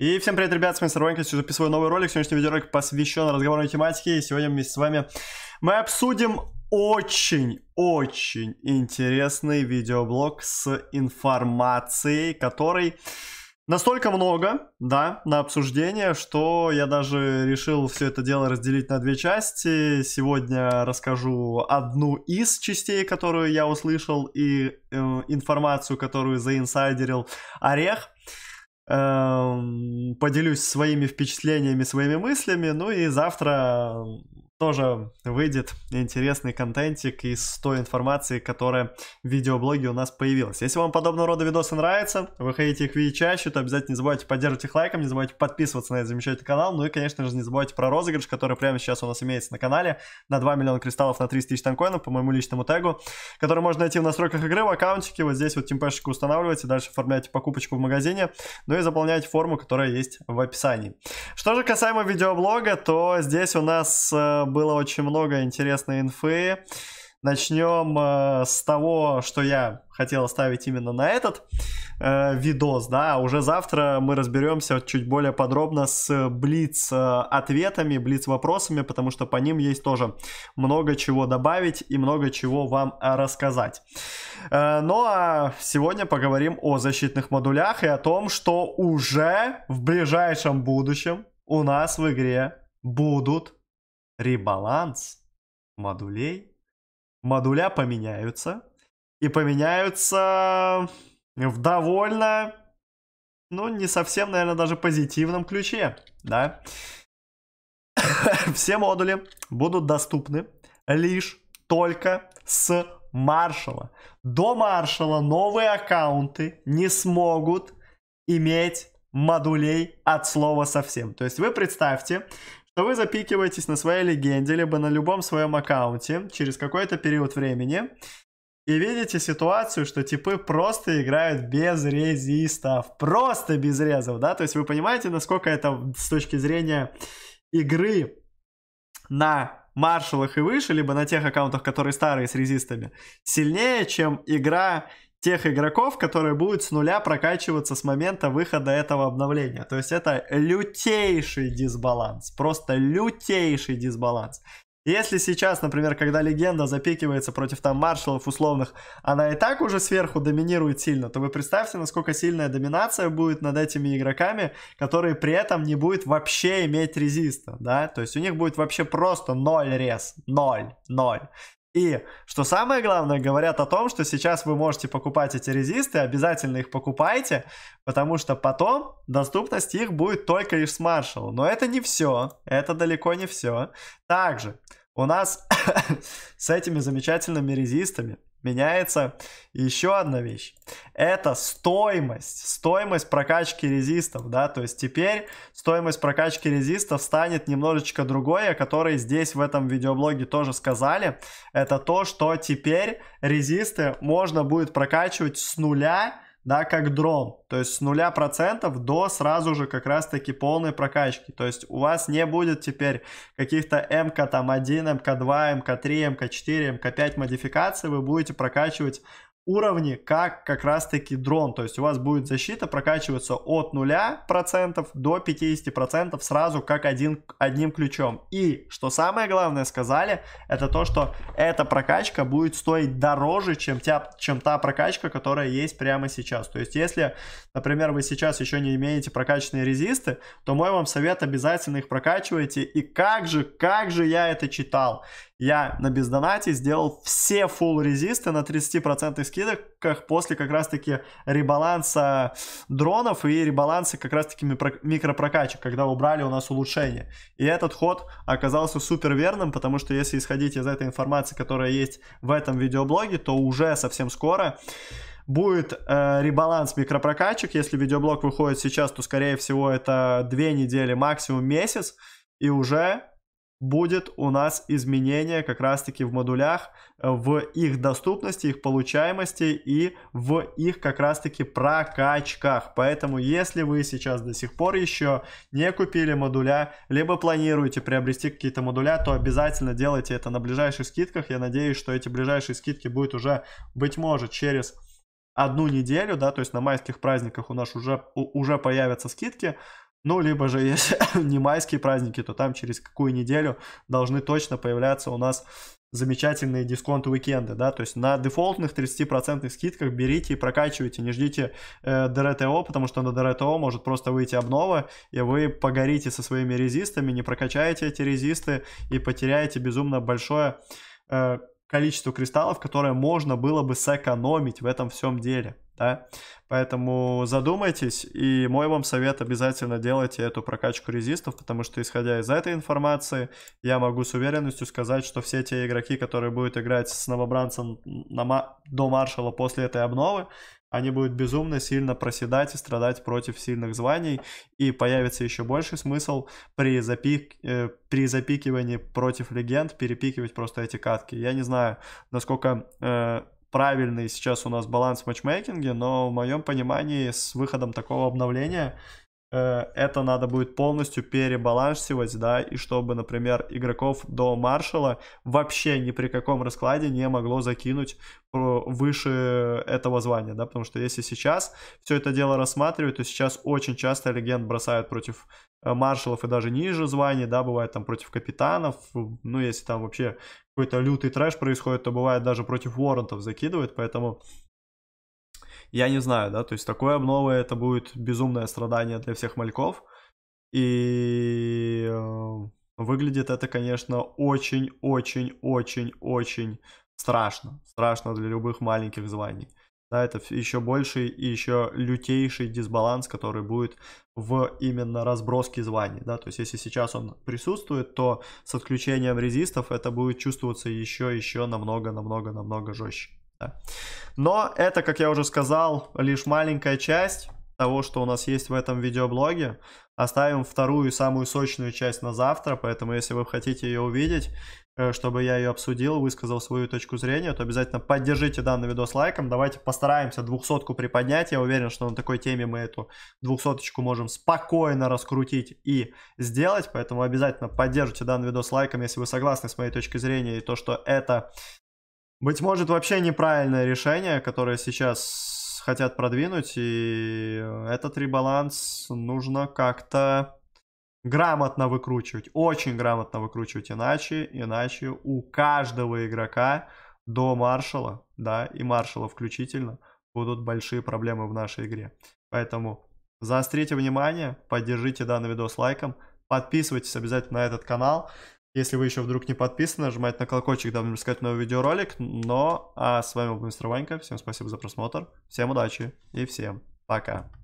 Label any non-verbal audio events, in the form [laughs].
И всем привет, ребят, с вами Сарванька, сейчас записываю новый ролик. Сегодняшний видеоролик посвящен разговорной тематике. И сегодня вместе с вами мы обсудим очень-очень интересный видеоблог с информацией, который настолько много, да, на обсуждение, что я даже решил все это дело разделить на две части. Сегодня расскажу одну из частей, которую я услышал, и э, информацию, которую заинсайдерил Орех. Э, поделюсь своими впечатлениями, своими мыслями, ну и завтра тоже выйдет интересный контентик из той информации, которая в видеоблоге у нас появилась. Если вам подобного рода видосы нравятся, вы хотите их видеть чаще, то обязательно не забывайте поддерживать их лайком, не забывайте подписываться на этот замечательный канал, ну и, конечно же, не забывайте про розыгрыш, который прямо сейчас у нас имеется на канале, на 2 миллиона кристаллов на 300 тысяч танкоинов по моему личному тегу, который можно найти в настройках игры, в аккаунтике, вот здесь вот темпешечку устанавливаете, дальше оформляете покупочку в магазине, ну и заполняете форму, которая есть в описании. Что же касаемо видеоблога, то здесь у нас э, было очень много интересной инфы. Начнем э, с того, что я хотел оставить именно на этот э, видос, да, а уже завтра мы разберемся чуть более подробно с блиц э, ответами, блиц вопросами, потому что по ним есть тоже много чего добавить и много чего вам э, рассказать. Э, ну а сегодня поговорим о защитных модулях и о том, что уже в ближайшем будущем у нас в игре будут ребаланс модулей. Модуля поменяются. И поменяются в довольно, ну, не совсем, наверное, даже позитивном ключе, да. [laughs] Все модули будут доступны лишь только с маршала. До маршала новые аккаунты не смогут иметь модулей от слова совсем. То есть вы представьте, что вы запикиваетесь на своей легенде, либо на любом своем аккаунте через какой-то период времени, и видите ситуацию, что типы просто играют без резистов, просто без резов, да, то есть вы понимаете, насколько это с точки зрения игры на маршалах и выше, либо на тех аккаунтах, которые старые с резистами, сильнее, чем игра тех игроков, которые будут с нуля прокачиваться с момента выхода этого обновления. То есть это лютейший дисбаланс, просто лютейший дисбаланс. Если сейчас, например, когда легенда запикивается против там маршалов условных, она и так уже сверху доминирует сильно, то вы представьте, насколько сильная доминация будет над этими игроками, которые при этом не будет вообще иметь резиста, да, то есть у них будет вообще просто ноль рез, ноль, ноль. И, что самое главное, говорят о том, что сейчас вы можете покупать эти резисты, обязательно их покупайте, потому что потом доступность их будет только лишь с маршалу. Но это не все, это далеко не все. Также у нас [coughs] с этими замечательными резистами меняется. И еще одна вещь. Это стоимость. Стоимость прокачки резистов, да, то есть теперь стоимость прокачки резистов станет немножечко другой, о которой здесь в этом видеоблоге тоже сказали. Это то, что теперь резисты можно будет прокачивать с нуля да, как дрон, то есть с нуля процентов до сразу же как раз-таки полной прокачки, то есть у вас не будет теперь каких-то МК там 1, МК 2, МК 3, МК 4, МК 5 модификаций, вы будете прокачивать уровне, как как раз-таки дрон. То есть у вас будет защита прокачиваться от 0% до 50% сразу как один, одним ключом. И, что самое главное сказали, это то, что эта прокачка будет стоить дороже, чем, тя, чем та прокачка, которая есть прямо сейчас. То есть если, например, вы сейчас еще не имеете прокачанные резисты, то мой вам совет обязательно их прокачивайте. И как же, как же я это читал? Я на бездонате сделал все full резисты на 30% скидки скидках после как раз-таки ребаланса дронов и ребаланса как раз-таки микропрокачек, когда убрали у нас улучшение. И этот ход оказался супер верным, потому что если исходить из этой информации, которая есть в этом видеоблоге, то уже совсем скоро будет э, ребаланс микропрокачек. Если видеоблог выходит сейчас, то, скорее всего, это две недели, максимум месяц. И уже будет у нас изменение как раз-таки в модулях, э, в их доступности, их получаемости и в их как раз-таки прокачках. Поэтому, если вы сейчас до сих пор еще не купили модуля, либо планируете приобрести какие-то модуля, то обязательно делайте это на ближайших скидках. Я надеюсь, что эти ближайшие скидки будут уже, быть может, через одну неделю, да, то есть на майских праздниках у нас уже, уже появятся скидки. Ну, либо же, [laughs] если не майские праздники, то там через какую неделю должны точно появляться у нас замечательные дисконт-уикенды, да, то есть на дефолтных 30% скидках берите и прокачивайте, не ждите э, ДРТО, потому что на ДРТО может просто выйти обнова, и вы погорите со своими резистами, не прокачаете эти резисты и потеряете безумно большое э, количество кристаллов, которое можно было бы сэкономить в этом всем деле. Да? Поэтому задумайтесь, и мой вам совет обязательно делайте эту прокачку резистов, потому что исходя из этой информации, я могу с уверенностью сказать, что все те игроки, которые будут играть с новобранцем на до маршала после этой обновы, они будут безумно сильно проседать и страдать против сильных званий, и появится еще больше смысл при, запик, э, при запикивании против легенд перепикивать просто эти катки. Я не знаю, насколько э, правильный сейчас у нас баланс в матчмейкинге, но в моем понимании с выходом такого обновления Э, это надо будет полностью перебалансивать, да, и чтобы, например, игроков до маршала вообще ни при каком раскладе не могло закинуть э, выше этого звания, да, потому что если сейчас все это дело рассматривать, то сейчас очень часто легенд бросают против э, маршалов и даже ниже званий, да, бывает там против капитанов, ну, если там вообще какой-то лютый трэш происходит, то бывает даже против воронтов закидывает, поэтому я не знаю, да, то есть такое обнова это будет безумное страдание для всех мальков, и э, выглядит это, конечно, очень-очень-очень-очень страшно, страшно для любых маленьких званий. Да, это еще больший и еще лютейший дисбаланс, который будет в именно разброске званий. Да? То есть если сейчас он присутствует, то с отключением резистов это будет чувствоваться еще, еще намного, намного, намного жестче. Да. Но это, как я уже сказал, лишь маленькая часть того, что у нас есть в этом видеоблоге. Оставим вторую и самую сочную часть на завтра, поэтому если вы хотите ее увидеть, э, чтобы я ее обсудил, высказал свою точку зрения, то обязательно поддержите данный видос лайком. Давайте постараемся двухсотку приподнять. Я уверен, что на такой теме мы эту двухсоточку можем спокойно раскрутить и сделать. Поэтому обязательно поддержите данный видос лайком, если вы согласны с моей точкой зрения и то, что это быть может, вообще неправильное решение, которое сейчас хотят продвинуть, и этот ребаланс нужно как-то грамотно выкручивать, очень грамотно выкручивать, иначе, иначе у каждого игрока до маршала, да, и маршала включительно, будут большие проблемы в нашей игре. Поэтому заострите внимание, поддержите данный видос лайком, подписывайтесь обязательно на этот канал. Если вы еще вдруг не подписаны, нажимайте на колокольчик, дабы не пропускать новый видеоролик. Но а с вами был мистер Ванька. Всем спасибо за просмотр. Всем удачи и всем пока.